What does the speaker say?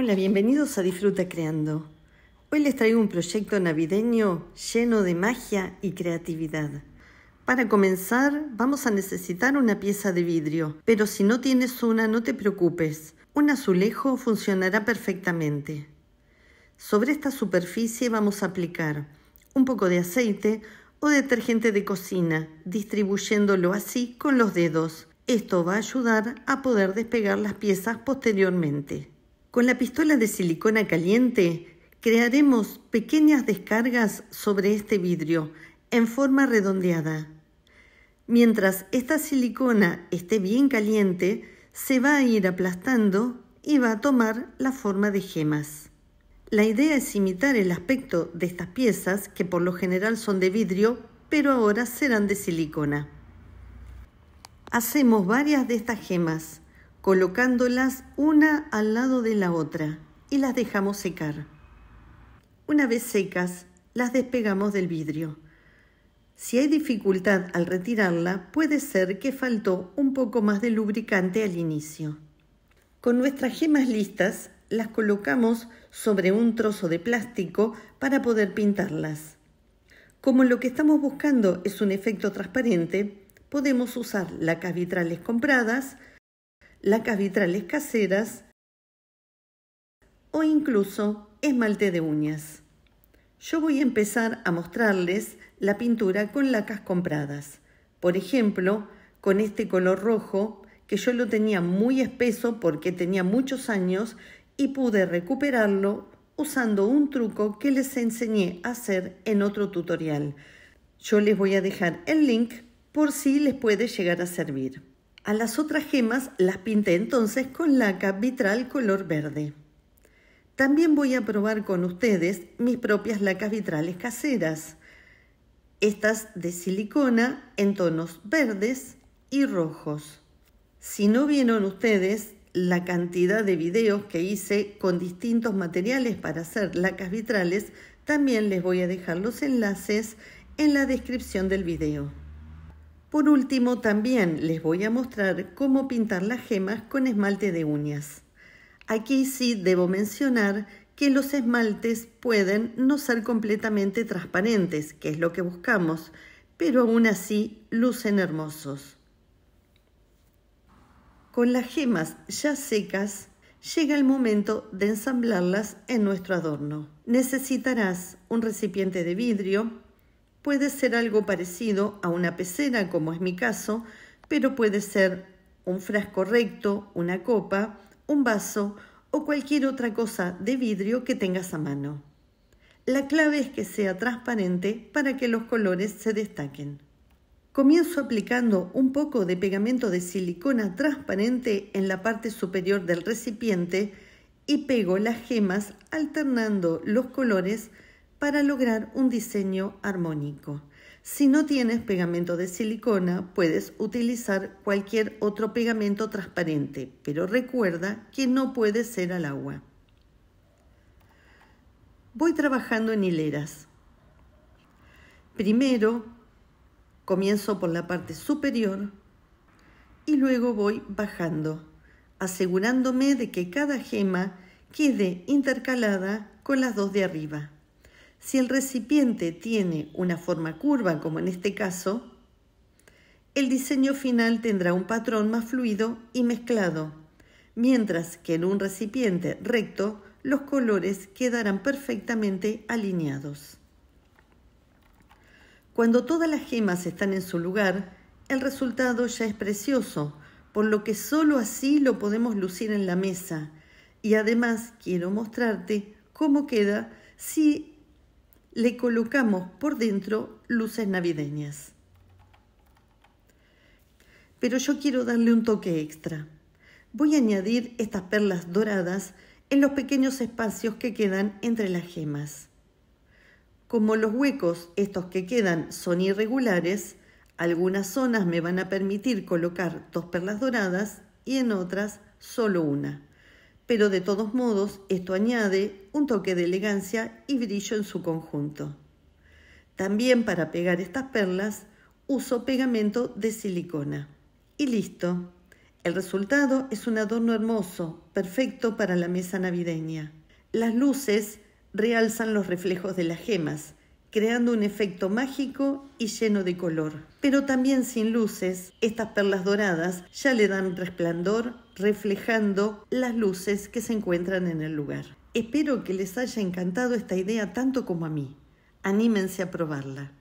Hola, bienvenidos a Disfruta Creando. Hoy les traigo un proyecto navideño lleno de magia y creatividad. Para comenzar, vamos a necesitar una pieza de vidrio, pero si no tienes una, no te preocupes. Un azulejo funcionará perfectamente. Sobre esta superficie vamos a aplicar un poco de aceite o detergente de cocina, distribuyéndolo así con los dedos. Esto va a ayudar a poder despegar las piezas posteriormente. Con la pistola de silicona caliente crearemos pequeñas descargas sobre este vidrio en forma redondeada. Mientras esta silicona esté bien caliente, se va a ir aplastando y va a tomar la forma de gemas. La idea es imitar el aspecto de estas piezas, que por lo general son de vidrio, pero ahora serán de silicona. Hacemos varias de estas gemas colocándolas una al lado de la otra y las dejamos secar. Una vez secas, las despegamos del vidrio. Si hay dificultad al retirarla, puede ser que faltó un poco más de lubricante al inicio. Con nuestras gemas listas, las colocamos sobre un trozo de plástico para poder pintarlas. Como lo que estamos buscando es un efecto transparente, podemos usar lacas vitrales compradas, lacas vitrales caseras o incluso esmalte de uñas. Yo voy a empezar a mostrarles la pintura con lacas compradas. Por ejemplo, con este color rojo que yo lo tenía muy espeso porque tenía muchos años y pude recuperarlo usando un truco que les enseñé a hacer en otro tutorial. Yo les voy a dejar el link por si les puede llegar a servir. A las otras gemas las pinté entonces con laca vitral color verde. También voy a probar con ustedes mis propias lacas vitrales caseras. Estas de silicona en tonos verdes y rojos. Si no vieron ustedes la cantidad de videos que hice con distintos materiales para hacer lacas vitrales, también les voy a dejar los enlaces en la descripción del video. Por último, también les voy a mostrar cómo pintar las gemas con esmalte de uñas. Aquí sí debo mencionar que los esmaltes pueden no ser completamente transparentes, que es lo que buscamos, pero aún así lucen hermosos. Con las gemas ya secas, llega el momento de ensamblarlas en nuestro adorno. Necesitarás un recipiente de vidrio, puede ser algo parecido a una pecera, como es mi caso, pero puede ser un frasco recto, una copa, un vaso o cualquier otra cosa de vidrio que tengas a mano. La clave es que sea transparente para que los colores se destaquen. Comienzo aplicando un poco de pegamento de silicona transparente en la parte superior del recipiente y pego las gemas alternando los colores para lograr un diseño armónico. Si no tienes pegamento de silicona, puedes utilizar cualquier otro pegamento transparente, pero recuerda que no puede ser al agua. Voy trabajando en hileras. Primero comienzo por la parte superior y luego voy bajando, asegurándome de que cada gema quede intercalada con las dos de arriba. Si el recipiente tiene una forma curva, como en este caso, el diseño final tendrá un patrón más fluido y mezclado, mientras que en un recipiente recto los colores quedarán perfectamente alineados. Cuando todas las gemas están en su lugar, el resultado ya es precioso, por lo que solo así lo podemos lucir en la mesa. Y además quiero mostrarte cómo queda si le colocamos por dentro luces navideñas. Pero yo quiero darle un toque extra. Voy a añadir estas perlas doradas en los pequeños espacios que quedan entre las gemas. Como los huecos, estos que quedan, son irregulares, algunas zonas me van a permitir colocar dos perlas doradas y en otras solo una pero de todos modos esto añade un toque de elegancia y brillo en su conjunto. También para pegar estas perlas uso pegamento de silicona. Y listo. El resultado es un adorno hermoso, perfecto para la mesa navideña. Las luces realzan los reflejos de las gemas, creando un efecto mágico y lleno de color. Pero también sin luces, estas perlas doradas ya le dan resplandor reflejando las luces que se encuentran en el lugar. Espero que les haya encantado esta idea tanto como a mí. Anímense a probarla.